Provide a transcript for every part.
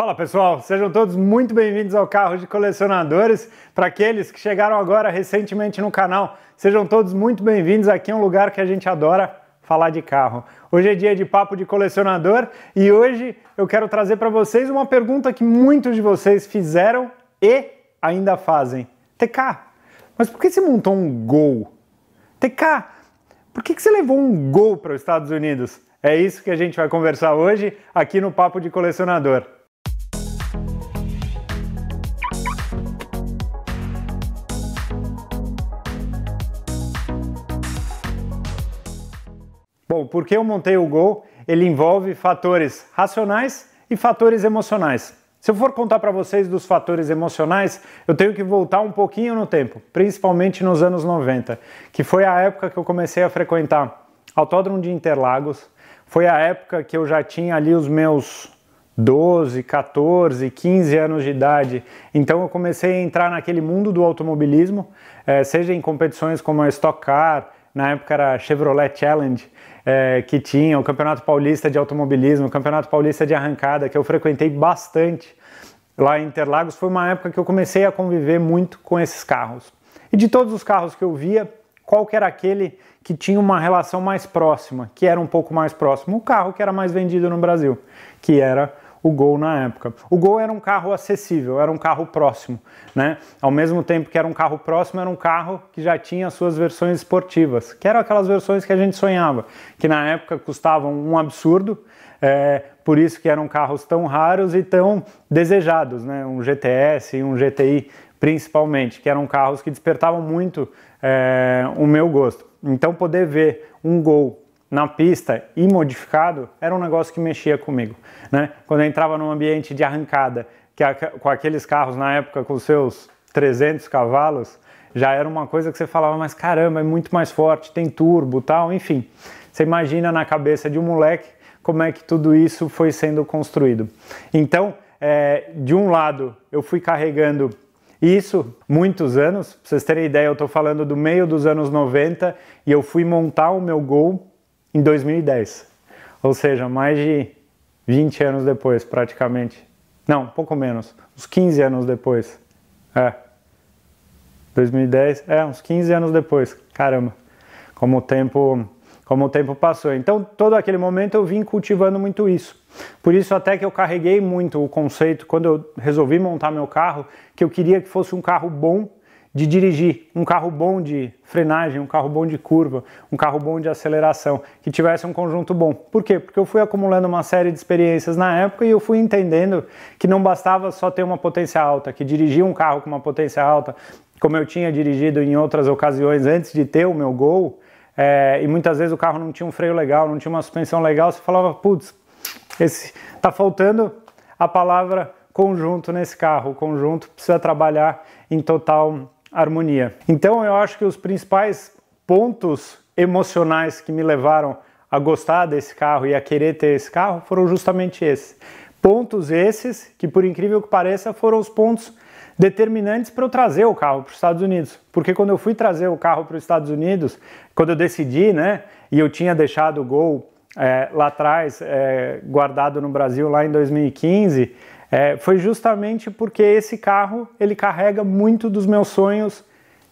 Fala pessoal, sejam todos muito bem-vindos ao Carro de Colecionadores. Para aqueles que chegaram agora recentemente no canal, sejam todos muito bem-vindos. Aqui é um lugar que a gente adora falar de carro. Hoje é dia de papo de colecionador e hoje eu quero trazer para vocês uma pergunta que muitos de vocês fizeram e ainda fazem. TK, mas por que você montou um Gol? TK, por que você levou um Gol para os Estados Unidos? É isso que a gente vai conversar hoje aqui no Papo de Colecionador. Bom, porque eu montei o Gol? Ele envolve fatores racionais e fatores emocionais. Se eu for contar para vocês dos fatores emocionais, eu tenho que voltar um pouquinho no tempo, principalmente nos anos 90, que foi a época que eu comecei a frequentar Autódromo de Interlagos. Foi a época que eu já tinha ali os meus 12, 14, 15 anos de idade. Então eu comecei a entrar naquele mundo do automobilismo, eh, seja em competições como a Stock Car, na época era a Chevrolet Challenge, é, que tinha, o Campeonato Paulista de Automobilismo, o Campeonato Paulista de Arrancada, que eu frequentei bastante lá em Interlagos, foi uma época que eu comecei a conviver muito com esses carros. E de todos os carros que eu via, qual que era aquele que tinha uma relação mais próxima, que era um pouco mais próximo? O carro que era mais vendido no Brasil, que era o Gol na época. O Gol era um carro acessível, era um carro próximo, né? Ao mesmo tempo que era um carro próximo, era um carro que já tinha suas versões esportivas, que eram aquelas versões que a gente sonhava, que na época custavam um absurdo, é, por isso que eram carros tão raros e tão desejados, né? Um GTS e um GTI principalmente, que eram carros que despertavam muito é, o meu gosto. Então poder ver um Gol na pista e modificado era um negócio que mexia comigo. Né? Quando eu entrava num ambiente de arrancada, que a, com aqueles carros na época com seus 300 cavalos, já era uma coisa que você falava, mas caramba, é muito mais forte, tem turbo tal, enfim. Você imagina na cabeça de um moleque como é que tudo isso foi sendo construído. Então, é, de um lado, eu fui carregando isso muitos anos, pra vocês terem ideia, eu estou falando do meio dos anos 90 e eu fui montar o meu Gol em 2010. Ou seja, mais de 20 anos depois, praticamente. Não, pouco menos. Uns 15 anos depois. É. 2010, é, uns 15 anos depois. Caramba. Como o tempo, como o tempo passou. Então, todo aquele momento eu vim cultivando muito isso. Por isso até que eu carreguei muito o conceito quando eu resolvi montar meu carro, que eu queria que fosse um carro bom de dirigir um carro bom de frenagem, um carro bom de curva, um carro bom de aceleração, que tivesse um conjunto bom. Por quê? Porque eu fui acumulando uma série de experiências na época e eu fui entendendo que não bastava só ter uma potência alta, que dirigir um carro com uma potência alta, como eu tinha dirigido em outras ocasiões antes de ter o meu gol, é, e muitas vezes o carro não tinha um freio legal, não tinha uma suspensão legal, você falava, putz, esse tá faltando a palavra conjunto nesse carro, o conjunto precisa trabalhar em total harmonia. Então eu acho que os principais pontos emocionais que me levaram a gostar desse carro e a querer ter esse carro foram justamente esses. Pontos esses que, por incrível que pareça, foram os pontos determinantes para eu trazer o carro para os Estados Unidos. Porque quando eu fui trazer o carro para os Estados Unidos, quando eu decidi, né, e eu tinha deixado o Gol é, lá atrás, é, guardado no Brasil lá em 2015, é, foi justamente porque esse carro ele carrega muito dos meus sonhos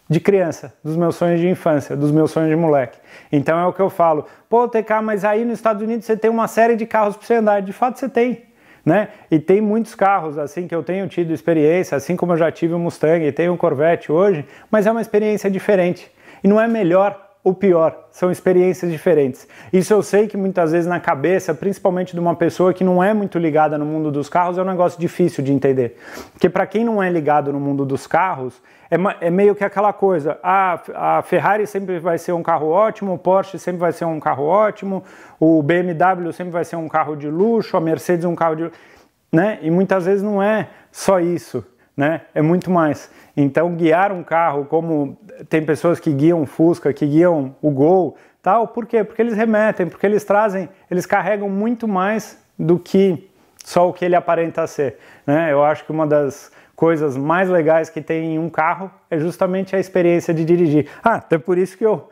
de criança, dos meus sonhos de infância, dos meus sonhos de moleque. Então é o que eu falo. Pô, TK, mas aí nos Estados Unidos você tem uma série de carros para você andar. De fato você tem. Né? E tem muitos carros assim que eu tenho tido experiência, assim como eu já tive o Mustang e tenho o Corvette hoje, mas é uma experiência diferente. E não é melhor o pior, são experiências diferentes. Isso eu sei que muitas vezes na cabeça, principalmente de uma pessoa que não é muito ligada no mundo dos carros, é um negócio difícil de entender. Porque para quem não é ligado no mundo dos carros, é, é meio que aquela coisa: ah, a Ferrari sempre vai ser um carro ótimo, o Porsche sempre vai ser um carro ótimo, o BMW sempre vai ser um carro de luxo, a Mercedes um carro de. Né? E muitas vezes não é só isso né? É muito mais. Então, guiar um carro como tem pessoas que guiam o Fusca, que guiam o Gol, tal, por quê? Porque eles remetem, porque eles trazem, eles carregam muito mais do que só o que ele aparenta ser, né? Eu acho que uma das coisas mais legais que tem em um carro é justamente a experiência de dirigir. Ah, até por isso que eu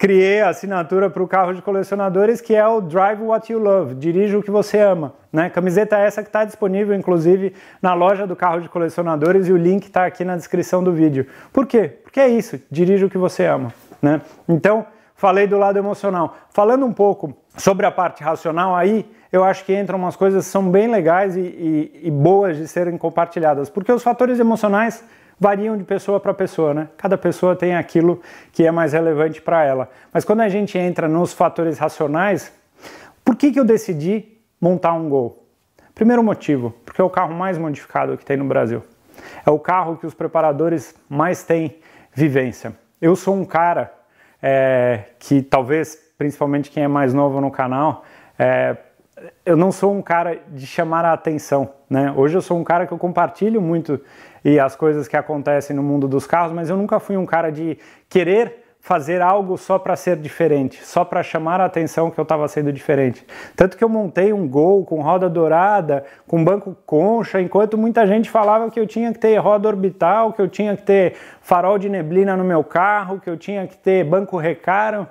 criei a assinatura para o carro de colecionadores que é o Drive What You Love, dirija o que você ama. Né? Camiseta essa que está disponível, inclusive, na loja do carro de colecionadores e o link está aqui na descrição do vídeo. Por quê? Porque é isso, dirija o que você ama. Né? Então, falei do lado emocional. Falando um pouco sobre a parte racional aí, eu acho que entram umas coisas que são bem legais e, e, e boas de serem compartilhadas, porque os fatores emocionais variam de pessoa para pessoa, né? Cada pessoa tem aquilo que é mais relevante para ela. Mas quando a gente entra nos fatores racionais, por que, que eu decidi montar um Gol? Primeiro motivo, porque é o carro mais modificado que tem no Brasil. É o carro que os preparadores mais têm vivência. Eu sou um cara é, que talvez, principalmente quem é mais novo no canal, é, eu não sou um cara de chamar a atenção, né? Hoje eu sou um cara que eu compartilho muito e as coisas que acontecem no mundo dos carros, mas eu nunca fui um cara de querer fazer algo só para ser diferente, só para chamar a atenção que eu estava sendo diferente. Tanto que eu montei um Gol com roda dourada, com banco concha, enquanto muita gente falava que eu tinha que ter roda orbital, que eu tinha que ter farol de neblina no meu carro, que eu tinha que ter banco recaro.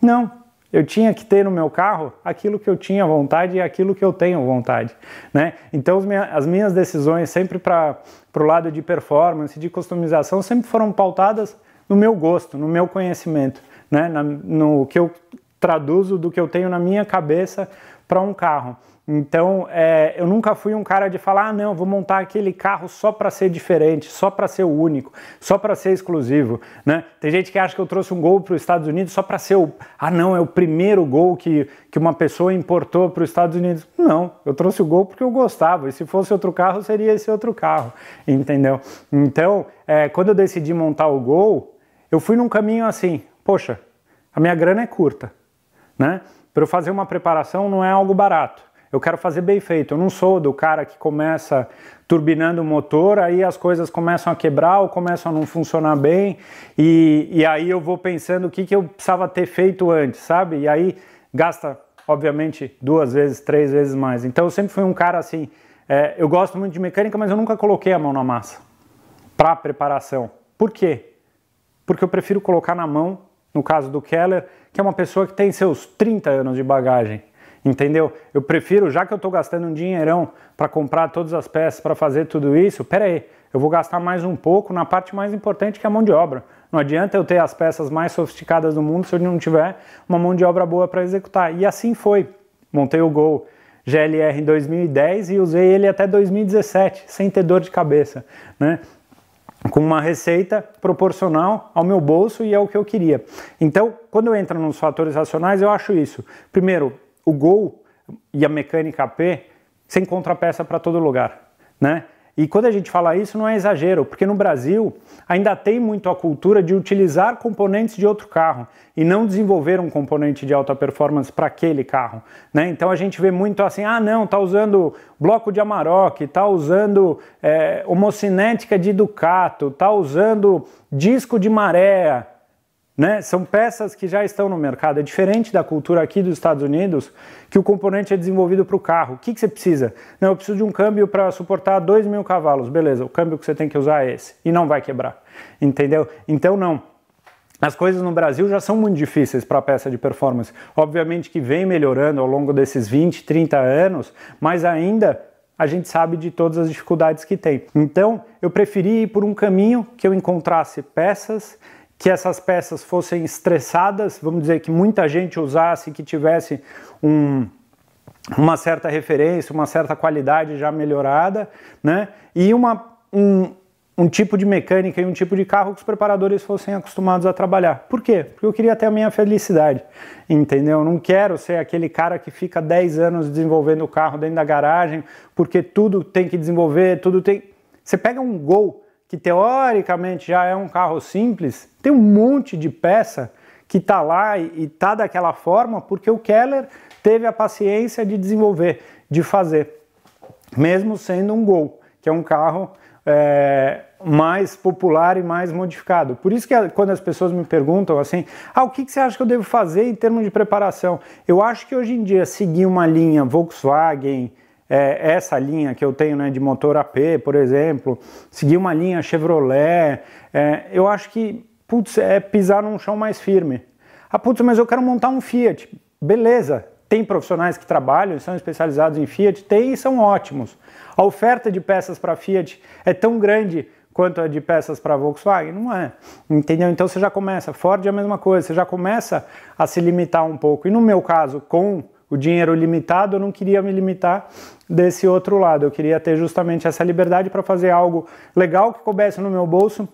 Não, eu tinha que ter no meu carro aquilo que eu tinha vontade e aquilo que eu tenho vontade, né? Então as minhas decisões sempre para o lado de performance, de customização, sempre foram pautadas no meu gosto, no meu conhecimento, né? Na, no que eu traduzo do que eu tenho na minha cabeça para um carro. Então, é, eu nunca fui um cara de falar, ah, não, vou montar aquele carro só para ser diferente, só para ser o único, só para ser exclusivo, né? Tem gente que acha que eu trouxe um Gol para os Estados Unidos só para ser o, ah, não, é o primeiro Gol que, que uma pessoa importou para os Estados Unidos. Não, eu trouxe o Gol porque eu gostava, e se fosse outro carro, seria esse outro carro, entendeu? Então, é, quando eu decidi montar o Gol, eu fui num caminho assim, poxa, a minha grana é curta, né? Para eu fazer uma preparação não é algo barato. Eu quero fazer bem feito. Eu não sou do cara que começa turbinando o motor, aí as coisas começam a quebrar ou começam a não funcionar bem, e, e aí eu vou pensando o que, que eu precisava ter feito antes, sabe? E aí gasta, obviamente, duas vezes, três vezes mais. Então eu sempre fui um cara assim. É, eu gosto muito de mecânica, mas eu nunca coloquei a mão na massa para preparação. Por quê? Porque eu prefiro colocar na mão, no caso do Keller, que é uma pessoa que tem seus 30 anos de bagagem. Entendeu? Eu prefiro, já que eu estou gastando um dinheirão para comprar todas as peças, para fazer tudo isso, pera aí, eu vou gastar mais um pouco na parte mais importante que é a mão de obra. Não adianta eu ter as peças mais sofisticadas do mundo se eu não tiver uma mão de obra boa para executar. E assim foi. Montei o Gol GLR em 2010 e usei ele até 2017, sem ter dor de cabeça, né? com uma receita proporcional ao meu bolso e ao que eu queria. Então, quando eu entro nos fatores racionais, eu acho isso. Primeiro, o Gol e a mecânica AP, você encontra peça para todo lugar, né? E quando a gente fala isso, não é exagero, porque no Brasil ainda tem muito a cultura de utilizar componentes de outro carro e não desenvolver um componente de alta performance para aquele carro. Né? Então a gente vê muito assim: ah, não, tá usando bloco de Amarok, tá usando é, homocinética de Ducato, tá usando disco de maré. Né? São peças que já estão no mercado. É diferente da cultura aqui dos Estados Unidos, que o componente é desenvolvido para o carro. O que, que você precisa? Não, eu preciso de um câmbio para suportar 2 mil cavalos. Beleza, o câmbio que você tem que usar é esse. E não vai quebrar. Entendeu? Então, não. As coisas no Brasil já são muito difíceis para peça de performance. Obviamente que vem melhorando ao longo desses 20, 30 anos, mas ainda a gente sabe de todas as dificuldades que tem. Então, eu preferi ir por um caminho que eu encontrasse peças que essas peças fossem estressadas, vamos dizer que muita gente usasse, que tivesse um, uma certa referência, uma certa qualidade já melhorada, né? E uma, um, um tipo de mecânica e um tipo de carro que os preparadores fossem acostumados a trabalhar. Por quê? Porque eu queria ter a minha felicidade, entendeu? Eu não quero ser aquele cara que fica 10 anos desenvolvendo o carro dentro da garagem, porque tudo tem que desenvolver, tudo tem. Você pega um gol que teoricamente já é um carro simples, tem um monte de peça que está lá e está daquela forma porque o Keller teve a paciência de desenvolver, de fazer, mesmo sendo um Gol, que é um carro é, mais popular e mais modificado. Por isso que quando as pessoas me perguntam assim, ah, o que, que você acha que eu devo fazer em termos de preparação? Eu acho que hoje em dia seguir uma linha Volkswagen, é, essa linha que eu tenho né, de motor AP, por exemplo, seguir uma linha Chevrolet, é, eu acho que, putz, é pisar num chão mais firme. Ah, putz, mas eu quero montar um Fiat. Beleza, tem profissionais que trabalham, são especializados em Fiat, tem e são ótimos. A oferta de peças para Fiat é tão grande quanto a de peças para Volkswagen? Não é. Entendeu? Então você já começa. Ford é a mesma coisa, você já começa a se limitar um pouco. E no meu caso, com o dinheiro limitado, eu não queria me limitar desse outro lado. Eu queria ter justamente essa liberdade para fazer algo legal que coubesse no meu bolso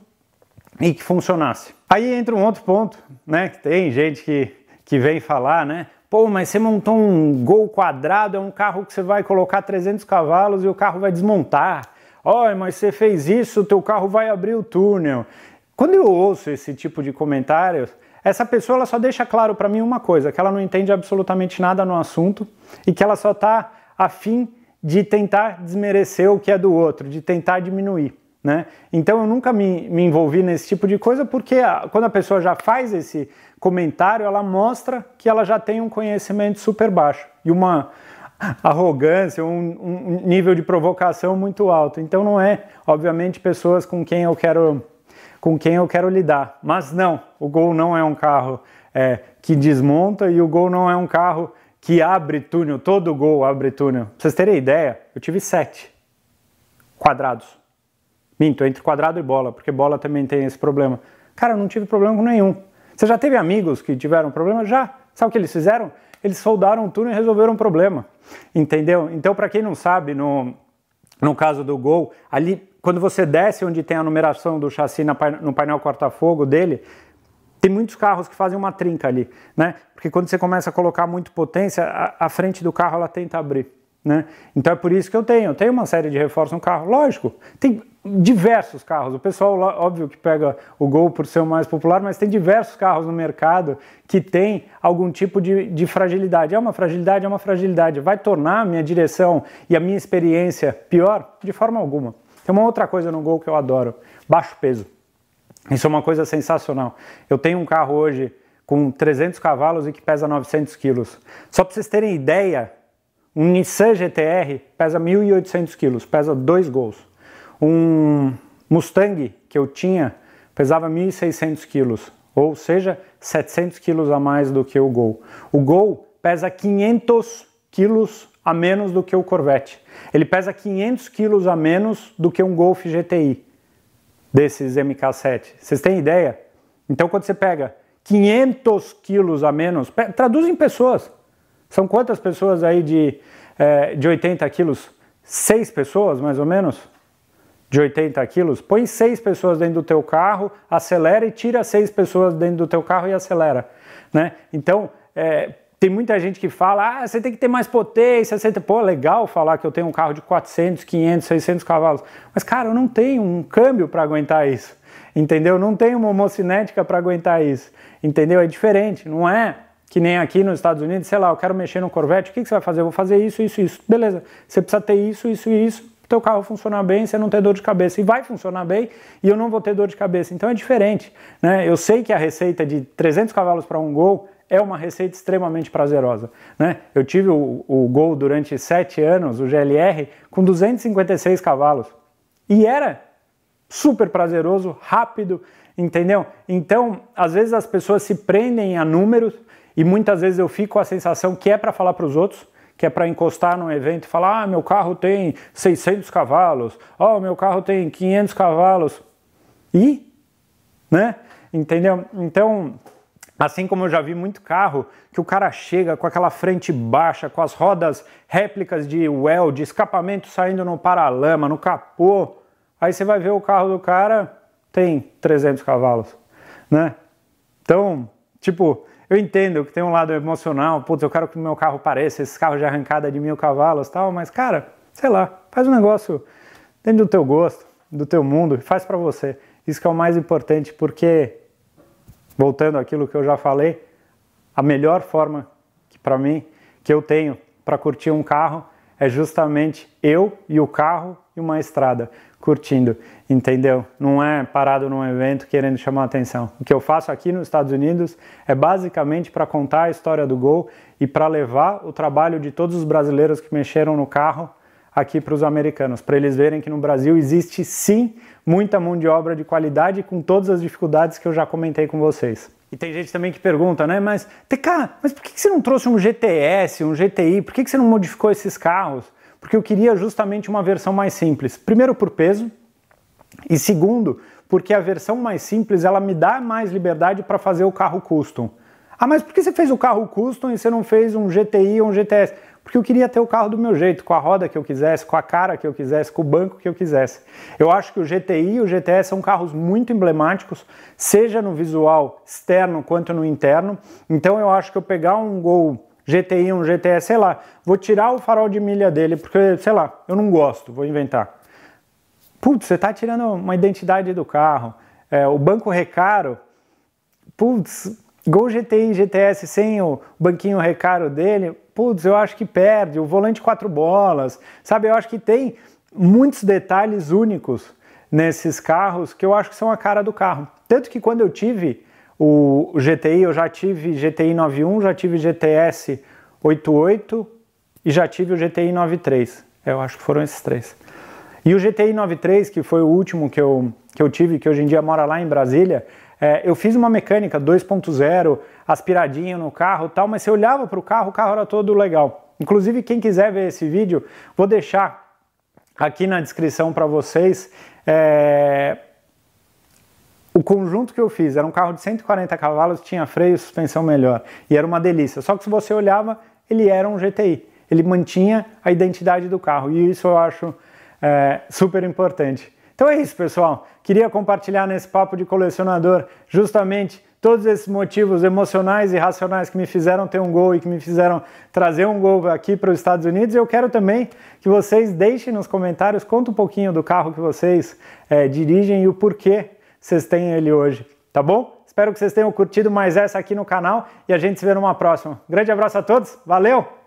e que funcionasse. Aí entra um outro ponto, né? Que tem gente que, que vem falar, né? Pô, mas você montou um Gol quadrado, é um carro que você vai colocar 300 cavalos e o carro vai desmontar. Olha, mas você fez isso, o teu carro vai abrir o túnel. Quando eu ouço esse tipo de comentário, essa pessoa ela só deixa claro para mim uma coisa, que ela não entende absolutamente nada no assunto e que ela só está afim de tentar desmerecer o que é do outro, de tentar diminuir. Né? Então eu nunca me, me envolvi nesse tipo de coisa, porque a, quando a pessoa já faz esse comentário, ela mostra que ela já tem um conhecimento super baixo e uma arrogância, um, um nível de provocação muito alto. Então não é, obviamente, pessoas com quem eu quero com quem eu quero lidar. Mas não, o Gol não é um carro é, que desmonta e o Gol não é um carro que abre túnel, todo Gol abre túnel. Pra vocês terem ideia, eu tive sete quadrados. Minto, entre quadrado e bola, porque bola também tem esse problema. Cara, eu não tive problema com nenhum. Você já teve amigos que tiveram problema? Já. Sabe o que eles fizeram? Eles soldaram o túnel e resolveram o problema. Entendeu? Então, para quem não sabe, no, no caso do Gol, ali quando você desce onde tem a numeração do chassi no painel corta-fogo dele, tem muitos carros que fazem uma trinca ali, né? Porque quando você começa a colocar muito potência, a, frente do carro ela tenta abrir, né? Então é por isso que eu tenho, eu tenho uma série de reforços no carro, lógico. Tem diversos carros. O pessoal, óbvio que pega o Gol por ser o mais popular, mas tem diversos carros no mercado que tem algum tipo de, de fragilidade. É uma fragilidade, é uma fragilidade. Vai tornar a minha direção e a minha experiência pior? De forma alguma. Tem é uma outra coisa no Gol que eu adoro: baixo peso. Isso é uma coisa sensacional. Eu tenho um carro hoje com 300 cavalos e que pesa 900 quilos. Só para vocês terem ideia, um Nissan GTR pesa 1.800 quilos, pesa dois gols. Um Mustang que eu tinha pesava 1.600 quilos, ou seja, 700 quilos a mais do que o Gol. O Gol pesa 500 quilos a menos do que o Corvette. Ele pesa 500 quilos a menos do que um Golf GTI desses MK7. Vocês têm ideia? Então, quando você pega 500 quilos a menos, traduz em pessoas. São quantas pessoas aí de, é, de 80 quilos? Seis pessoas, mais ou menos? De 80 quilos? Põe seis pessoas dentro do teu carro, acelera e tira seis pessoas dentro do teu carro e acelera. Né? Então, é, tem muita gente que fala, ah, você tem que ter mais potência, você tem... pô, legal falar que eu tenho um carro de 400, 500, 600 cavalos, mas cara, eu não tenho um câmbio para aguentar isso, entendeu? Não tenho uma homocinética para aguentar isso, entendeu? É diferente, não é que nem aqui nos Estados Unidos, sei lá, eu quero mexer no Corvette, o que, que você vai fazer? Eu vou fazer isso, isso, isso, beleza? Você precisa ter isso, isso e isso teu carro funcionar bem, você não ter dor de cabeça. E vai funcionar bem e eu não vou ter dor de cabeça. Então é diferente. Né? Eu sei que a receita de 300 cavalos para um gol é uma receita extremamente prazerosa. Né? Eu tive o, o Gol durante sete anos, o GLR, com 256 cavalos. E era super prazeroso, rápido, entendeu? Então, às vezes as pessoas se prendem a números e muitas vezes eu fico com a sensação que é para falar para os outros, que é para encostar num evento e falar: "Ah, meu carro tem 600 cavalos. Oh, meu carro tem 500 cavalos". E, né? Entendeu? Então, Assim como eu já vi muito carro que o cara chega com aquela frente baixa, com as rodas réplicas de Weld, escapamento saindo no paralama, no capô. Aí você vai ver o carro do cara tem 300 cavalos, né? Então, tipo, eu entendo que tem um lado emocional, putz, eu quero que o meu carro pareça esse carro de arrancada de mil cavalos tal, mas cara, sei lá, faz um negócio dentro do teu gosto, do teu mundo, faz para você. Isso que é o mais importante, porque voltando àquilo que eu já falei, a melhor forma que para mim que eu tenho para curtir um carro é justamente eu e o carro e uma estrada curtindo, entendeu? Não é parado num evento querendo chamar atenção. O que eu faço aqui nos Estados Unidos é basicamente para contar a história do Gol e para levar o trabalho de todos os brasileiros que mexeram no carro aqui para os americanos, para eles verem que no Brasil existe sim muita mão de obra de qualidade com todas as dificuldades que eu já comentei com vocês. E tem gente também que pergunta, né? Mas, TK, mas por que você não trouxe um GTS, um GTI? Por que você não modificou esses carros? Porque eu queria justamente uma versão mais simples. Primeiro, por peso. E segundo, porque a versão mais simples ela me dá mais liberdade para fazer o carro custom. Ah, mas por que você fez o carro custom e você não fez um GTI ou um GTS? porque eu queria ter o carro do meu jeito, com a roda que eu quisesse, com a cara que eu quisesse, com o banco que eu quisesse. Eu acho que o GTI e o GTS são carros muito emblemáticos, seja no visual externo quanto no interno. Então eu acho que eu pegar um Gol GTI, um GTS, sei lá, vou tirar o farol de milha dele, porque, sei lá, eu não gosto, vou inventar. Putz, você está tirando uma identidade do carro. É, o banco recaro, putz, Gol GTI GTS sem o banquinho recaro dele, putz, eu acho que perde, o volante quatro bolas, sabe? Eu acho que tem muitos detalhes únicos nesses carros que eu acho que são a cara do carro. Tanto que quando eu tive o GTI, eu já tive GTI 91, já tive GTS 88 e já tive o GTI 93. Eu acho que foram esses três. E o GTI 93, que foi o último que eu, que eu tive, que hoje em dia mora lá em Brasília, é, eu fiz uma mecânica 2.0, aspiradinho no carro tal, mas você olhava para o carro, o carro era todo legal. Inclusive, quem quiser ver esse vídeo, vou deixar aqui na descrição para vocês é... o conjunto que eu fiz. Era um carro de 140 cavalos, tinha freio e suspensão melhor, e era uma delícia. Só que se você olhava, ele era um GTI. Ele mantinha a identidade do carro, e isso eu acho é, super importante. Então é isso, pessoal. Queria compartilhar nesse papo de colecionador justamente Todos esses motivos emocionais e racionais que me fizeram ter um gol e que me fizeram trazer um gol aqui para os Estados Unidos, eu quero também que vocês deixem nos comentários, conta um pouquinho do carro que vocês é, dirigem e o porquê vocês têm ele hoje, tá bom? Espero que vocês tenham curtido mais essa aqui no canal e a gente se vê numa próxima. Grande abraço a todos, valeu!